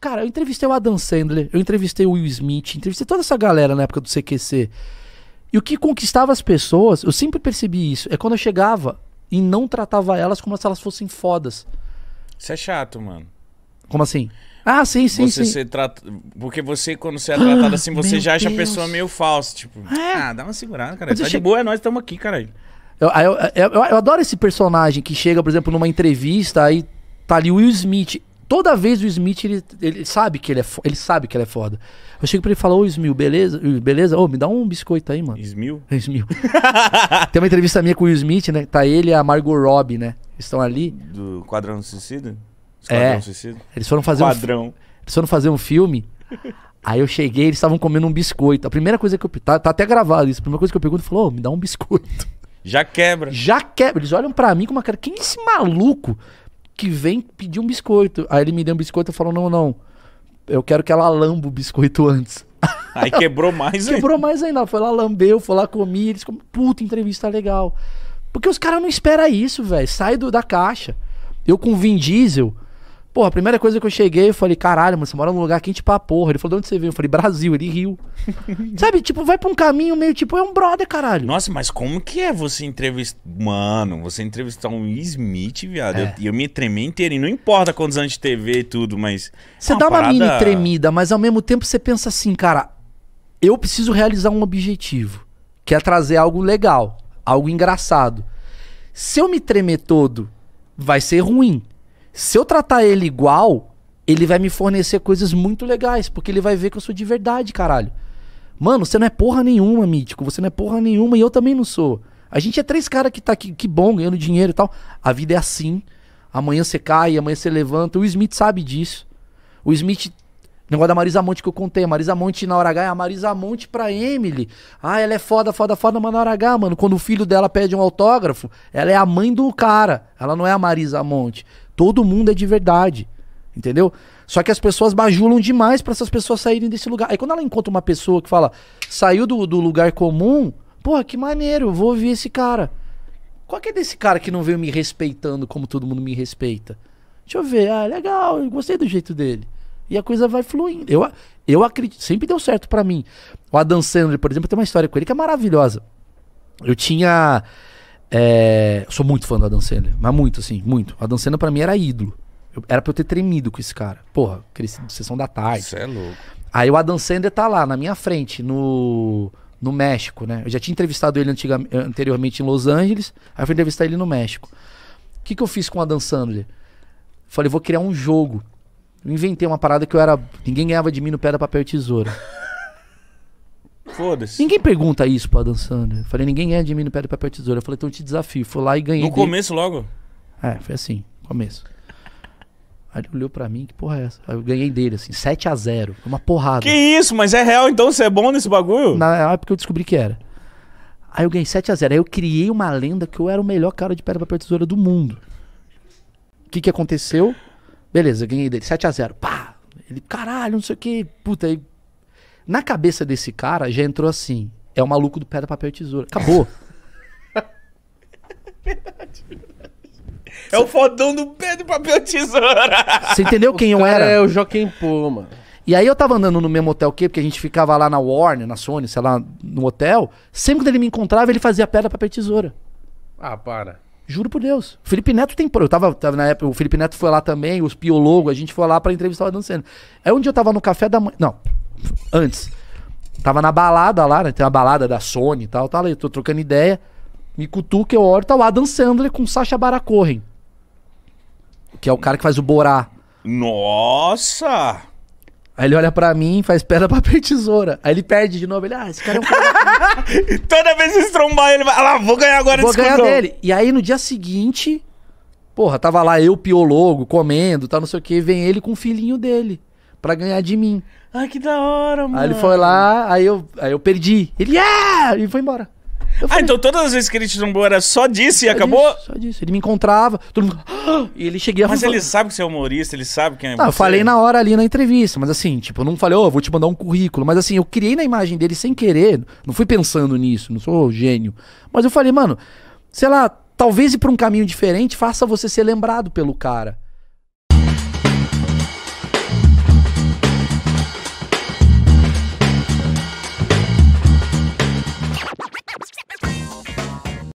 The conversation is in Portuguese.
Cara, eu entrevistei o Adam Sandler, eu entrevistei o Will Smith, entrevistei toda essa galera na época do CQC. E o que conquistava as pessoas, eu sempre percebi isso, é quando eu chegava e não tratava elas como se elas fossem fodas. Isso é chato, mano. Como assim? Ah, sim, sim, você sim. Trata... Porque você, quando você é tratado assim, você ah, já acha Deus. a pessoa meio falsa. Tipo, é. ah, dá uma segurada, cara. Tá che... de boa, é nós estamos aqui, caralho. Eu eu, eu, eu, eu, adoro esse personagem que chega, por exemplo, numa entrevista, aí tá ali o Will Smith. Toda vez o Smith, ele, ele sabe que ele é ele sabe que ele é foda. Eu chego pra ele e falo, ô Smil, beleza? Beleza? Ô, me dá um biscoito aí, mano. Smil? Smil. Tem uma entrevista minha com o Smith, né? Tá ele e a Margot Robbie, né? Estão ali. Do Quadrão Suicida? é. Suicida? Eles foram fazer Quadrão. Um, eles foram fazer um filme. Aí eu cheguei, eles estavam comendo um biscoito. A primeira coisa que eu. Tá, tá até gravado isso. A primeira coisa que eu pergunto, falou, me dá um biscoito. Já quebra. Já quebra. Eles olham para mim com uma cara. Quem é esse maluco que vem pedir um biscoito. Aí ele me deu um biscoito e falou: não, não. Eu quero que ela lamba o biscoito antes. Aí quebrou mais Quebrou mais ainda. Foi lá, lambeu, foi lá, comi. Eles como puta, entrevista legal. Porque os caras não esperam isso, velho. Sai do, da caixa. Eu com Vin Diesel, Pô, a primeira coisa que eu cheguei, eu falei, caralho, mano, você mora num lugar quente pra porra. Ele falou, de onde você veio? Eu falei, Brasil. Ele é riu. Sabe, tipo, vai pra um caminho meio tipo, é um brother, caralho. Nossa, mas como que é você entrevistar. Mano, você entrevistar um Smith, viado. É. Eu, eu me tremi inteiro. E não importa quantos anos de TV e tudo, mas. Você é uma dá uma parada... mini tremida, mas ao mesmo tempo você pensa assim, cara, eu preciso realizar um objetivo, que é trazer algo legal, algo engraçado. Se eu me tremer todo, vai ser ruim. Se eu tratar ele igual, ele vai me fornecer coisas muito legais, porque ele vai ver que eu sou de verdade, caralho. Mano, você não é porra nenhuma, mítico. Você não é porra nenhuma e eu também não sou. A gente é três caras que tá aqui, que bom, ganhando dinheiro e tal. A vida é assim. Amanhã você cai, amanhã você levanta. O Smith sabe disso. O Smith. Negócio da Marisa Monte que eu contei. A Marisa Monte na hora H é a Marisa Monte pra Emily. Ah, ela é foda, foda, foda, mas na hora H, mano. Quando o filho dela pede um autógrafo, ela é a mãe do cara. Ela não é a Marisa Monte. Todo mundo é de verdade. Entendeu? Só que as pessoas bajulam demais para essas pessoas saírem desse lugar. Aí quando ela encontra uma pessoa que fala, saiu do, do lugar comum, porra, que maneiro, vou ouvir esse cara. Qual que é desse cara que não veio me respeitando como todo mundo me respeita? Deixa eu ver, ah, legal, eu gostei do jeito dele. E a coisa vai fluindo. Eu, eu acredito, sempre deu certo para mim. O Adam Sandler, por exemplo, tem uma história com ele que é maravilhosa. Eu tinha é, sou muito fã do Adam Sandler, mas muito, assim, muito. O Adam Sandler pra mim era ídolo. Eu, era pra eu ter tremido com esse cara. Porra, cresci sessão da tarde. Você é louco. Aí o Adam Sandler tá lá, na minha frente, no, no México, né? Eu já tinha entrevistado ele antiga, anteriormente em Los Angeles, aí eu fui entrevistar ele no México. O que, que eu fiz com o Adam Sandler? Falei, vou criar um jogo. Eu inventei uma parada que eu era. Ninguém ganhava de mim no pedra, papel e tesoura. Foda-se. Ninguém pergunta isso pra dançando. Eu falei, ninguém ganha de mim no pé do papel tesoura. Eu falei, então eu te desafio. Fui lá e ganhei. No dele. começo logo? É, foi assim, começo. Aí ele olhou pra mim, que porra é essa? Aí eu ganhei dele, assim, 7x0. Uma porrada. Que isso, mas é real então? Você é bom nesse bagulho? Na época eu descobri que era. Aí eu ganhei 7x0. Aí eu criei uma lenda que eu era o melhor cara de pedra, papel, tesoura do mundo. O que que aconteceu? Beleza, ganhei dele, 7x0. Pá! Ele, caralho, não sei o que. Puta, aí na cabeça desse cara já entrou assim: é o maluco do pedra, papel e tesoura. Acabou. verdade, É o fodão do pedra, papel tesoura. Você entendeu quem eu era? É o Joaquim Pô, mano. E aí eu tava andando no mesmo hotel que porque a gente ficava lá na Warner, na Sony, sei lá, no hotel. Sempre que ele me encontrava, ele fazia pedra, papel tesoura. Ah, para. Juro por Deus. O Felipe Neto tem. Eu tava, tava na época, o Felipe Neto foi lá também, os piologos, a gente foi lá para entrevistar o Adam Sena. Aí um dia eu tava no café da manhã. Não, antes. Tava na balada lá, né? Tem uma balada da Sony e tal, tá ali, tô trocando ideia. Me cutuca, eu olho, tá o Adam Sandler com o Sacha Baron Que é o cara que faz o Borá. Nossa! Aí ele olha pra mim, faz pedra, papel e tesoura. Aí ele perde de novo. Ele, ah, esse cara é um cara. Toda vez que se ele vai, ah lá, vou ganhar agora Vou ganhar dele. E aí no dia seguinte, porra, tava lá eu, piologo, comendo, tá não sei o quê, vem ele com o filhinho dele para ganhar de mim. Ai, que da hora, mano. Aí ele foi lá, aí eu, aí eu perdi. Ele, ah! E foi embora. ah, então todas as vezes que ele te zombou era só disso e acabou? Disso, só disso. Ele me encontrava, todo mundo. Ah! E ele cheguei a Mas ele sabe que você é humorista, ele sabe quem é. Não, ah, você. eu falei na hora ali na entrevista, mas assim, tipo, eu não falei, ó, oh, vou te mandar um currículo. Mas assim, eu criei na imagem dele sem querer, não fui pensando nisso, não sou gênio. Mas eu falei, mano, sei lá, talvez ir pra um caminho diferente faça você ser lembrado pelo cara.